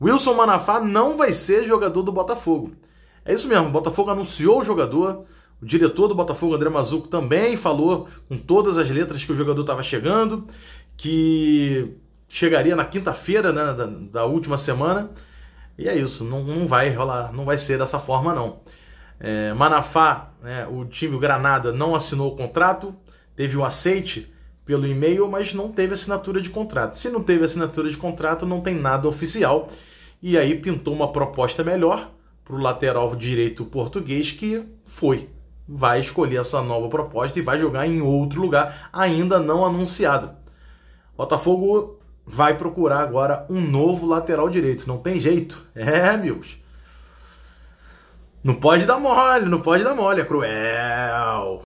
Wilson Manafá não vai ser jogador do Botafogo. É isso mesmo, o Botafogo anunciou o jogador, o diretor do Botafogo, André Mazuco, também falou com todas as letras que o jogador estava chegando, que chegaria na quinta-feira né, da, da, última semana. E é isso, não, não, vai rolar, não vai ser dessa forma não. É, Manafá, né, o time o Granada não assinou o contrato, teve o um aceite pelo e-mail, mas não teve assinatura de contrato. Se não teve assinatura de contrato, não tem nada oficial. E aí pintou uma proposta melhor para o lateral direito português que foi. Vai escolher essa nova proposta e vai jogar em outro lugar, ainda não anunciado. Botafogo vai procurar agora um novo lateral direito. Não tem jeito. É, amigos. Não pode dar mole, não pode dar mole, é cruel.